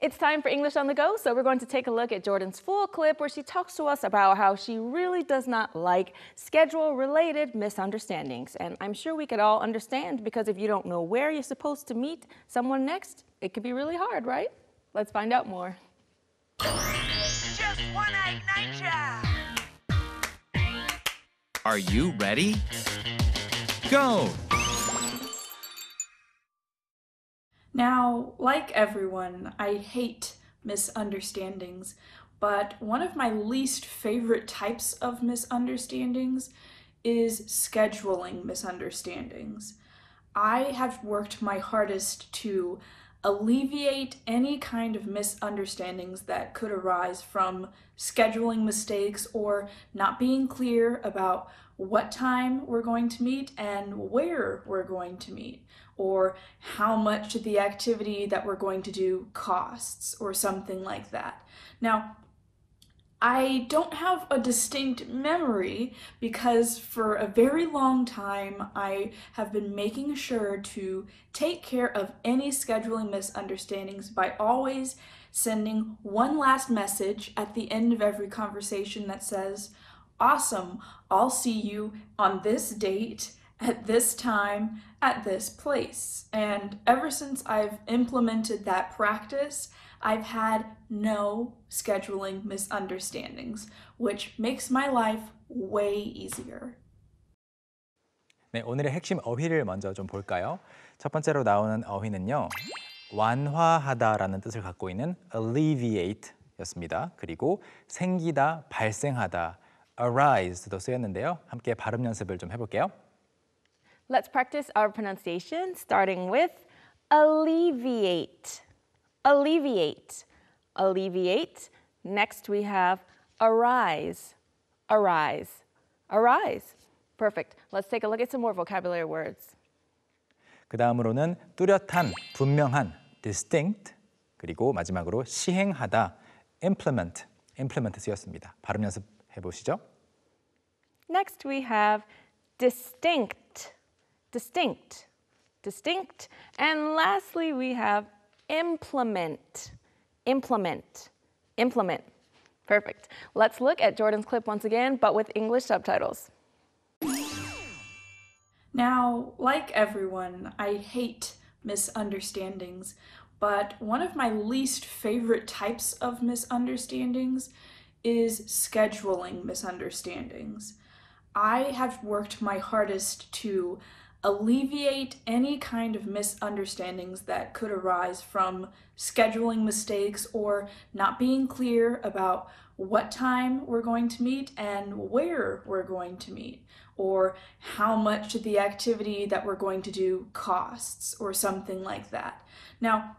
It's time for English on the Go, so we're going to take a look at Jordan's full clip where she talks to us about how she really does not like schedule related misunderstandings. And I'm sure we could all understand because if you don't know where you're supposed to meet someone next, it could be really hard, right? Let's find out more. Are you ready? Go! Now, like everyone, I hate misunderstandings, but one of my least favorite types of misunderstandings is scheduling misunderstandings. I have worked my hardest to alleviate any kind of misunderstandings that could arise from scheduling mistakes or not being clear about what time we're going to meet and where we're going to meet, or how much the activity that we're going to do costs, or something like that. Now, I don't have a distinct memory because for a very long time I have been making sure to take care of any scheduling misunderstandings by always sending one last message at the end of every conversation that says, Awesome, I'll see you on this date, at this time, at this place. And ever since I've implemented that practice, I've had no scheduling misunderstandings, which makes my life way easier. 네, 오늘의 핵심 어휘를 먼저 좀 볼까요? 첫 번째로 나오는 어휘는요. 완화하다라는 뜻을 갖고 있는 alleviate였습니다. 그리고 생기다, 발생하다, arise도 쓰였는데요. 함께 발음 연습을 좀 해볼게요. Let's practice our pronunciation starting with alleviate. alleviate, alleviate. Next we have arise, arise, arise. Perfect. Let's take a look at some more vocabulary words. 그 다음으로는 뚜렷한, 분명한, distinct, 그리고 마지막으로 시행하다, implement, implement 쓰였습니다. 발음 연습해 보시죠. Next we have distinct, distinct, distinct. And lastly we have implement, implement, implement. Perfect. Let's look at Jordan's clip once again, but with English subtitles. Now, like everyone, I hate misunderstandings, but one of my least favorite types of misunderstandings is scheduling misunderstandings. I have worked my hardest to alleviate any kind of misunderstandings that could arise from scheduling mistakes or not being clear about what time we're going to meet and where we're going to meet, or how much the activity that we're going to do costs, or something like that. Now,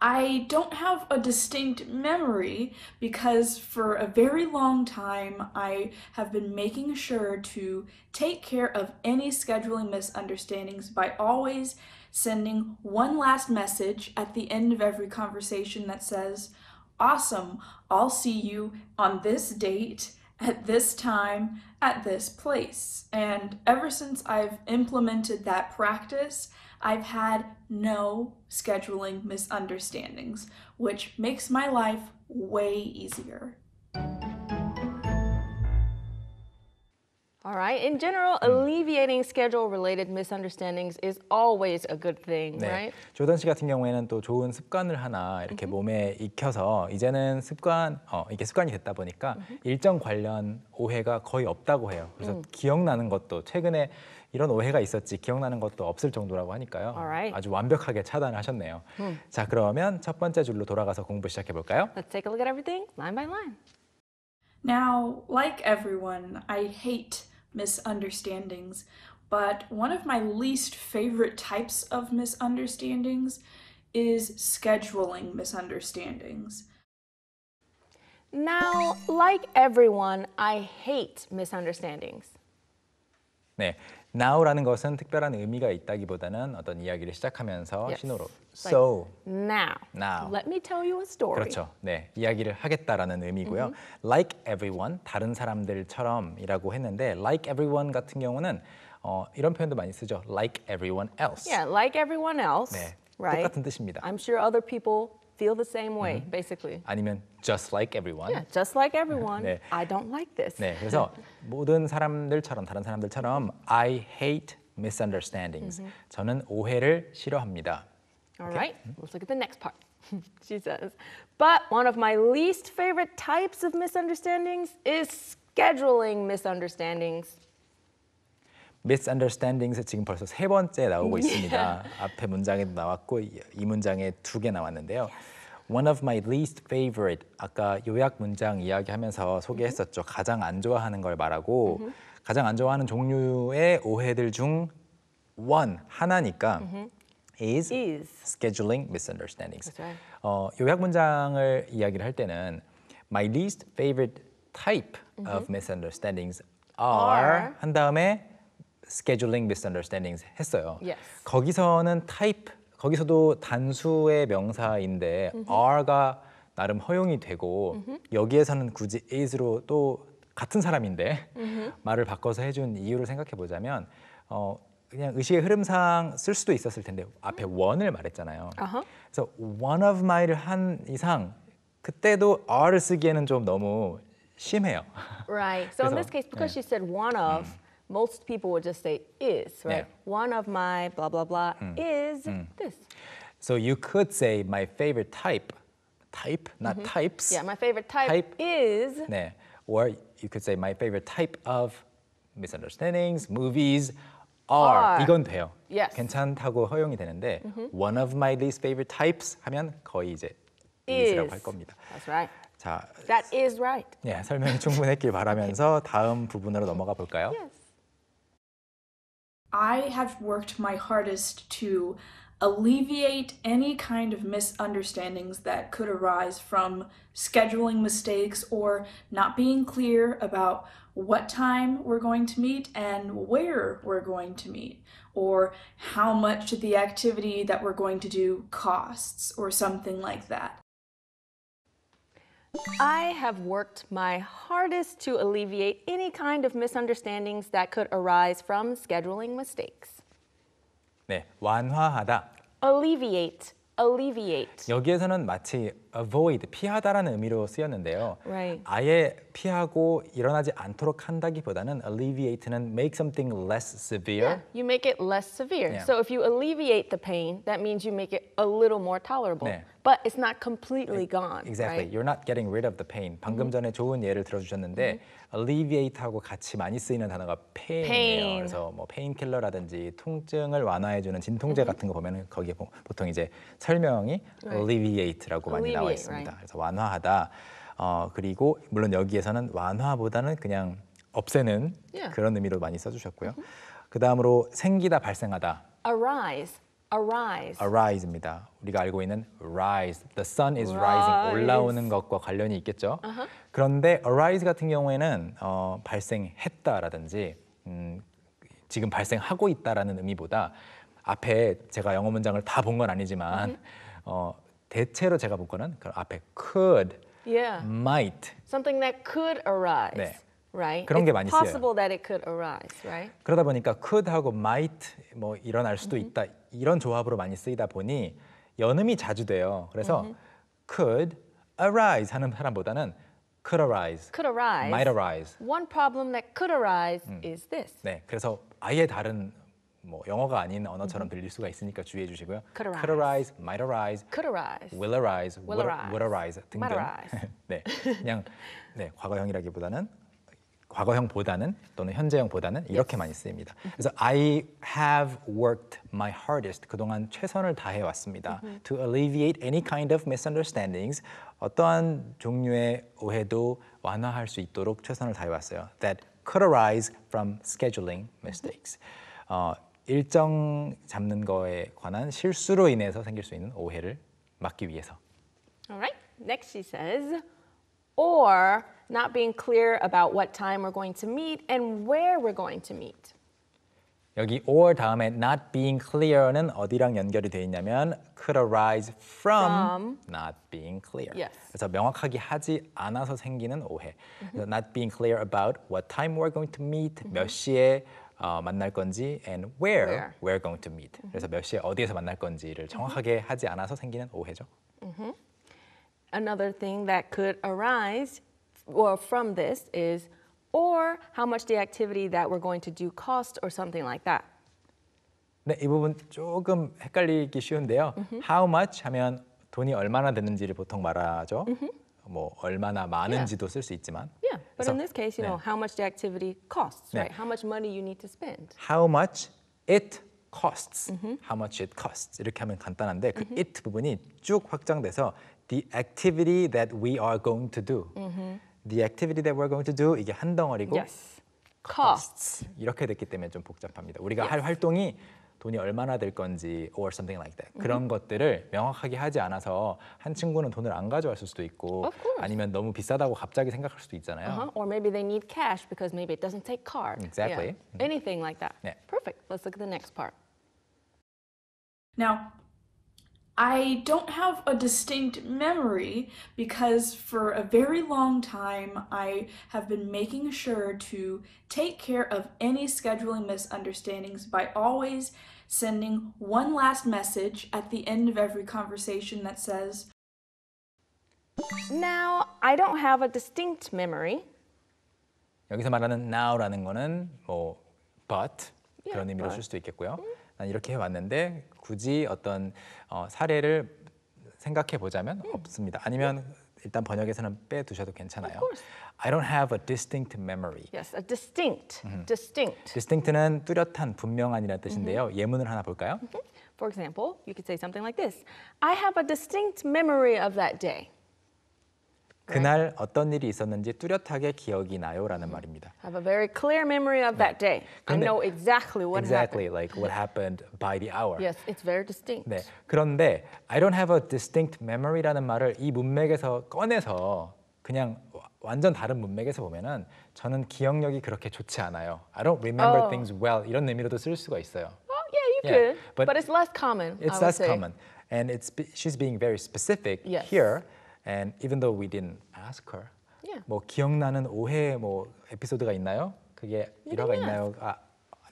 I don't have a distinct memory because for a very long time I have been making sure to take care of any scheduling misunderstandings by always sending one last message at the end of every conversation that says, Awesome, I'll see you on this date, at this time, at this place. And ever since I've implemented that practice, I've had no scheduling misunderstandings, which makes my life way easier. All right. In general, alleviating schedule-related misunderstandings is always a good thing, 네. right? 조던 씨 같은 경우에는 또 좋은 습관을 하나 이렇게 mm -hmm. 몸에 익혀서 이제는 습관, 어, 이게 습관이 됐다 보니까 mm -hmm. 일정 관련 오해가 거의 없다고 해요. 그래서 mm. 기억나는 것도 최근에 이런 오해가 있었지 기억나는 것도 없을 정도라고 하니까요. Alright. 아주 완벽하게 차단하셨네요. 음. 자, 그러면 첫 번째 줄로 돌아가서 공부 시작해 볼까요? Let's take a look at everything line by line. Now, like everyone, I hate misunderstandings, but one of my least favorite types of misunderstandings is scheduling misunderstandings. Now, like everyone, I hate misunderstandings. 네, now라는 것은 특별한 의미가 있다기보다는 어떤 이야기를 시작하면서 Yes. 신호로 so Now. now Let me tell you a story. 그렇죠. 네, 이야기를 하겠다라는 의미고요. Like everyone, 다른 사람들처럼이라고 했는데 like everyone 같은 경우는 어, 이런 표현도 많이 쓰죠. Like everyone else. Yeah, like everyone else. 네, right? 똑같은 뜻입니다. I'm sure other people feel the same way, mm-hmm. basically. 아니면 just like everyone. Yeah, just like everyone, 네. I don't like this. 네, 그래서 모든 사람들처럼 다른 사람들처럼 I hate misunderstandings. Mm-hmm. 저는 오해를 싫어합니다. All right, let's look at the next part. she says, but one of my least favorite types of misunderstandings is scheduling misunderstandings. misunderstandings에 지금 벌써 세 번째 나오고 있습니다. 앞에 문장에도 나왔고 이, 문장에 두 개 나왔는데요. One of my least favorite. 아까 요약 문장 이야기하면서 소개했었죠. 가장 안 좋아하는 걸 말하고 가장 안 좋아하는 종류의 오해들 중 one 하나니까 is, is. scheduling misunderstandings. 어, 요약 문장을 이야기를 할 때는 my least favorite type of misunderstandings are. 한 다음에 스케줄링 d u l i n g m i s 했어요. Yes. 거기서는 t y 거기서도 단수의 명사인데 m a r 가 나름 허용이 되고 여기에서는 굳이 is로 또 같은 사람인데 말을 바꿔서 해준 이유를 생각해 보자면 어, 그냥 의식의 흐름상 쓸 수도 있었을 텐데 앞에 음. one을 말했잖아요. Uh-huh. 그래서 one of my를 한 이상 그때도 r e 쓰기에는 좀 너무 심해요. Right. So in this case, because 네. she said one of. 음. most people would just say is, right? Yeah. One of my blah, blah, blah mm. is mm. this. So you could say my favorite type, type, not -hmm. types. Yeah, my favorite type, type is. 네. Or you could say my favorite type of misunderstandings, movies, are, are. 이건 돼요. Yes. 괜찮다고 허용이 되는데 mm -hmm. one of my least favorite types 하면 거의 이제 is라고 할 겁니다. That's right. 자, that is right. 네, 설명이 충분했길 바라면서 다음 부분으로 넘어가 볼까요? Yes. I have worked my hardest to alleviate any kind of misunderstandings that could arise from scheduling mistakes or not being clear about what time we're going to meet and where we're going to meet, or how much the activity that we're going to do costs, or something like that. I have worked my hardest to alleviate any kind of misunderstandings that could arise from scheduling mistakes. 네, 완화하다. alleviate, alleviate. 여기에서는 마치 avoid 피하다라는 의미로 쓰였는데요. Right. 아예 피하고 일어나지 않도록 한다기보다는 alleviate는 make something less severe. Yeah, you make it less severe. Yeah. So if you alleviate the pain, that means you make it a little more tolerable. 네. But it's not completely gone. Exactly. Right? You're not getting rid of the pain. 방금 mm-hmm. 전에 좋은 예를 들어주셨는데 mm-hmm. alleviate하고 같이 많이 쓰이는 단어가 pain이에요. Pain. 그래서 뭐 페인킬러라든지 통증을 완화해주는 진통제 mm-hmm. 같은 거 보면 거기에 보통 이제 설명이 right. alleviate라고 많이 나와요. 나와 있습니다. right. 그래서 완화하다. 어, 그리고 물론 여기에서는 완화보다는 그냥 없애는 yeah. 그런 의미로 많이 써주셨고요. Mm -hmm. 그 다음으로 생기다, 발생하다. Arise. arise. arise입니다. 우리가 알고 있는 rise, the sun is rise. rising 올라오는 것과 관련이 있겠죠. Uh -huh. 그런데 arise 같은 경우에는 어, 발생했다라든지 음, 지금 발생하고 있다라는 의미보다 앞에 제가 영어 문장을 다 본 건 아니지만 uh mm-hmm. -huh. 어, 대체로 제가 볼 거는 그 앞에 could, yeah. might. Something that could arise. 네. Right? 그런 It's 게 많이 쓰여요. possible that it could arise, right? 그러다 보니까 could하고 might 뭐 일어날 수도 mm-hmm. 있다 이런 조합으로 많이 쓰이다 보니 연음이 자주 돼요. 그래서 mm-hmm. could arise 하는 사람보다는 could arise, could arise, might arise. One problem that could arise 음. is this. 네, 그래서 아예 다른 뭐 영어가 아닌 언어처럼 들릴 수가 있으니까 주의해 주시고요. Could arise, might arise, could arise, will arise, will arise, would arise 등등. Might arise. 네, 그냥 네 과거형이라기보다는 과거형보다는 또는 현재형보다는 이렇게 많이 쓰입니다. 그래서 I have worked my hardest 그동안 최선을 다해 왔습니다. To alleviate any kind of misunderstandings 어떠한 종류의 오해도 완화할 수 있도록 최선을 다해 왔어요. That could arise from scheduling mistakes. 어, 일정 잡는 거에 관한 실수로 인해서 생길 수 있는 오해를 막기 위해서. Alright, next she says, or not being clear about what time we're going to meet and where we're going to meet. 여기 or 다음에 not being clear는 어디랑 연결이 돼 있냐면 could arise from, from. not being clear. Yes. 그래서 명확하게 하지 않아서 생기는 오해. Mm-hmm. not being clear about what time we're going to meet, mm-hmm. 몇 시에 어, 만날 건지 and where, where. we're going to meet. 그래서 몇 시에 어디에서 만날 건지를 정확하게 하지 않아서 생기는 오해죠. Another thing that could arise well, from this is or how much the activity that we're going to do cost or something like that. 네, 이 부분 조금 헷갈리기 쉬운데요. How much 하면 돈이 얼마나 드는지를 보통 말하죠. 뭐 얼마나 많은지도 쓸 수 있지만 Yeah, but so, in this case, you y know, how much the activity costs, y right? How much money you need to spend. How much it costs. Mm -hmm. How much it costs. 이렇게 하면 간단한데 그 mm -hmm. it 부분이 쭉 확장돼서 the activity that we are going to do. Mm -hmm. The activity that we're going to do 이게 한 덩어리고 yes. costs. costs 이렇게 됐기 때문에 좀 복잡합니다. 우리가 yes. 할 활동이 돈이 얼마나 들 건지 or something like that 그런 것들을 명확하게 하지 않아서 한 친구는 돈을 안 가져왔을 수도 있고 Of course. 아니면 너무 비싸다고 갑자기 생각할 수도 있잖아요. Uh-huh. Or maybe they need cash because maybe it doesn't take card. Exactly. Yeah. Anything like that. Yeah. Perfect. Let's look at the next part. Now, I don't have a distinct memory because for a very long time I have been making sure to take care of any scheduling misunderstandings by always sending one last message at the end of every conversation that says, Now, I don't have a distinct memory. 여기서 말하는 now라는 거는 뭐 but yeah, 그런 의미로 쓸 수도 있겠고요. Mm-hmm. 난 이렇게 해왔는데 굳이 어떤 어, 사례를 생각해 보자면 없습니다. 아니면 일단 번역에서는 빼두셔도 괜찮아요. I don't have a distinct memory. Yes, a distinct. Distinct. distinct는 뚜렷한, 분명한이라는 뜻인데요. 예문을 하나 볼까요? For example, you could say something like this. I have a distinct memory of that day. 그날 어떤 일이 있었는지 뚜렷하게 기억이 나요라는 말입니다. I have a very clear memory of that day. I 근데- know exactly what Exactly happened. like what happened by the hour. Yes, it's very distinct. 네. 그런데 I don't have a distinct memory라는 말을 이 문맥에서 꺼내서 그냥 와- 완전 다른 문맥에서 보면은 저는 기억력이 그렇게 좋지 않아요. I don't remember 어. things well 이런 의미로도 쓸 수가 있어요. Oh, yeah, you Yeah, could. but- But, it's less common. I It's would less say. common. And it's be- she's being very specific Yes. here And even though we didn't ask her. Yeah. 뭐 기억나는 오해 뭐 에피소드가 있나요? 그게 일화가 있나요? 아,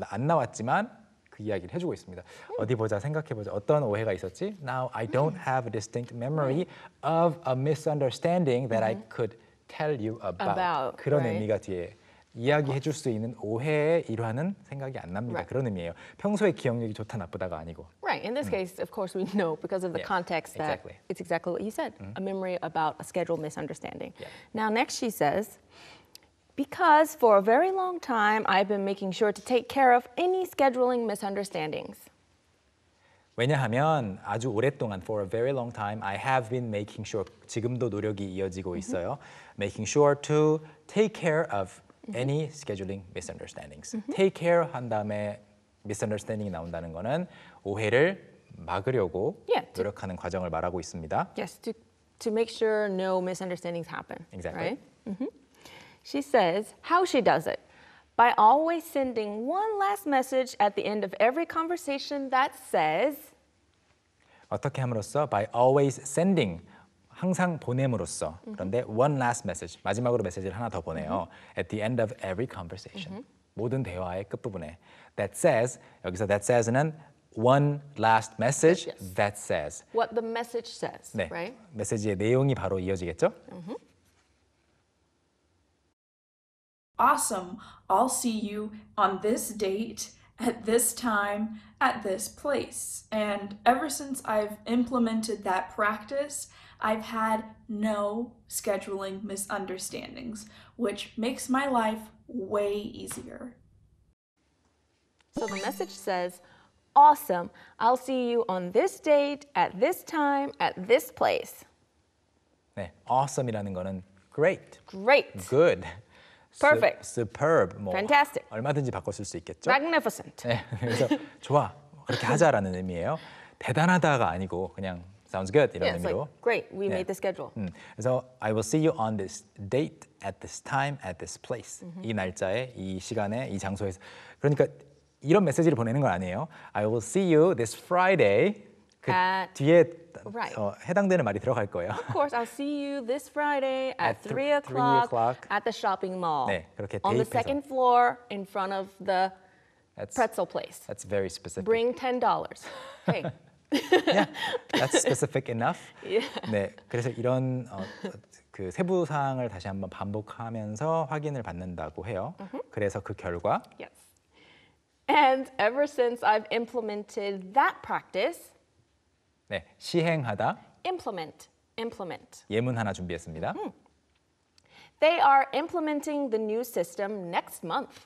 안 나왔지만 그 이야기를 해주고 있습니다. 어디 보자 생각해 보자. 어떤 오해가 있었지? Now I don't have a distinct memory of a misunderstanding that I could tell you about. About, 그런 right. 의미가 뒤에 이야기해 줄 수 있는 오해의 일환은 생각이 안 납니다. Right. 그런 의미예요. 평소에 기억력이 좋다 나쁘다가 아니고. Right. In this 음. case, of course, we know because of the yeah. context that exactly. it's exactly what you said, 음. a memory about a scheduled misunderstanding. Yeah. Now, next she says, because for a very long time I've been making sure to take care of any scheduling misunderstandings. 왜냐하면 아주 오랫동안 for a very long time I have been making sure 지금도 노력이 이어지고 있어요. Mm-hmm. making sure to take care of Mm-hmm. any scheduling misunderstandings. Mm-hmm. Take care 한 다음에 misunderstanding이 나온다는 거는 오해를 막으려고 yeah, to, 노력하는 과정을 말하고 있습니다. Yes, to to make sure no misunderstandings happen. Exactly. Right? Mm-hmm. She says how she does it. By always sending one last message at the end of every conversation that says 어떻게 함으로써 by always sending 항상 보냄으로써 그런데 one last message 마지막으로 메시지를 하나 더 보내요. At the end of every conversation 모든 대화의 끝부분에 that says 여기서 that says는 one last message Yes. that says What the message says, 네 right? 메시지의 내용이 바로 이어지겠죠? Awesome. I'll see you on this date at this time, at this place. And ever since I've implemented that practice, I've had no scheduling misunderstandings, which makes my life way easier. So the message says, awesome, I'll see you on this date, at this time, at this place. 네, awesome이라는 거는 great. Great. Good. Perfect. superb. 뭐 Fantastic. 얼마든지 바꿔 쓸수 있겠죠. Magnificent. 네, 그래서 좋아. 그렇게 하자라는 의미예요. 대단하다가 아니고 그냥 sounds good 이런 Yeah, 의미로. like great. We made the schedule. 음, 그래서 I will see you on this date at this time at this place. 이 날짜에 이 시간에 이 장소에서. 그러니까 이런 메시지를 보내는 건 아니에요. I will see you this Friday 그 at 뒤에 right. 어, 해당되는 말이 들어갈 거예요. Of course, I'll see you this Friday at, at 3 o'clock at the shopping mall. 네, 그렇게 On the second floor in front of the that's, pretzel place. That's very specific. Bring $10. Hey. yeah, that's specific enough. Yeah. 네, 그래서 이런 어, 그 세부 사항을 다시 한번 반복하면서 확인을 받는다고 해요. Uh-huh. 그래서 그 결과. Yes. And ever since I've implemented that practice. 네, 시행하다. implement, implement. 예문 하나 준비했습니다. They are implementing the new system next month.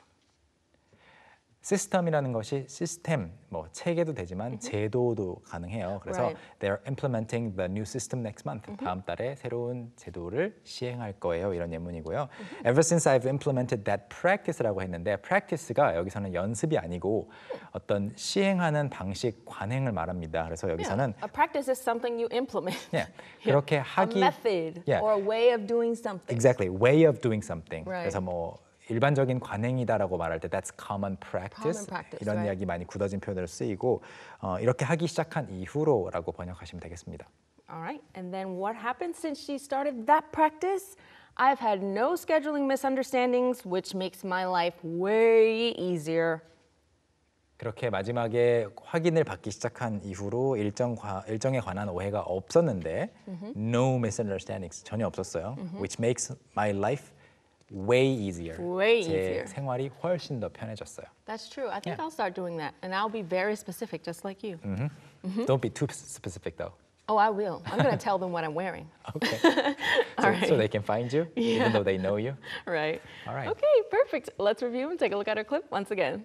시스템이라는 것이 시스템, 뭐 체계도 되지만 제도도 가능해요. 그래서 Right. they're implementing the new system next month. 다음 달에 새로운 제도를 시행할 거예요. 이런 예문이고요. Ever since I've implemented that practice라고 했는데 practice가 여기서는 연습이 아니고 어떤 시행하는 방식, 관행을 말합니다. 그래서 여기서는 A practice is something you implement. 예, 그렇게 A 하기 method Yeah. or a way of doing something. Exactly. Way of doing something. Right. 그래서 뭐 일반적인 관행이다라고 말할 때 that's common practice, common practice 이런 right. 이야기 많이 굳어진 표현으로 쓰이고 어, 이렇게 하기 시작한 이후로라고 번역하시면 되겠습니다. Alright, and then what happened since she started that practice? I've had no scheduling misunderstandings, which makes my life way easier. 그렇게 마지막에 확인을 받기 시작한 이후로 일정 과, 일정에 관한 오해가 없었는데 mm-hmm. no misunderstandings 전혀 없었어요. Mm-hmm. which makes my life way easier. Way easier. 생활이 훨씬 더 편해졌어요. That's true. I think yeah. I'll start doing that, and I'll be very specific, just like you. Mm -hmm. Mm -hmm. Don't be too specific, though. Oh, I will. I'm going to tell them what I'm wearing. Okay. so, right. so, they can find you, yeah. even though they know you. Right. All right. Okay, perfect. Let's review and take a look at our clip once again.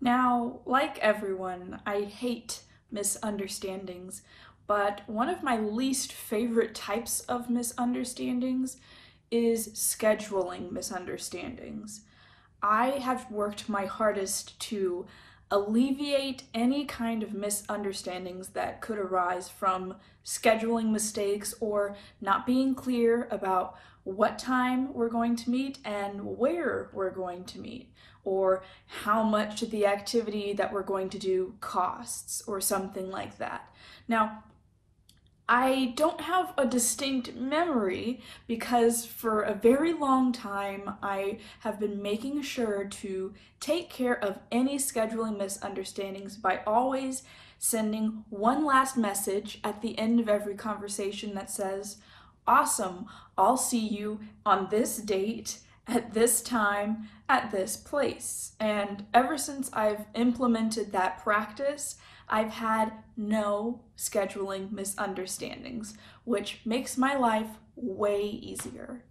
Now, like everyone, I hate misunderstandings but one of my least favorite types of misunderstandings is scheduling misunderstandings. I have worked my hardest to alleviate any kind of misunderstandings that could arise from scheduling mistakes or not being clear about what time we're going to meet and where we're going to meet, or how much the activity that we're going to do costs, or something like that. Now, I don't have a distinct memory because for a very long time I have been making sure to take care of any scheduling misunderstandings by always sending one last message at the end of every conversation that says, Awesome, I'll see you on this date, at this time, at this place. And ever since I've implemented that practice, I've had no scheduling misunderstandings, which makes my life way easier.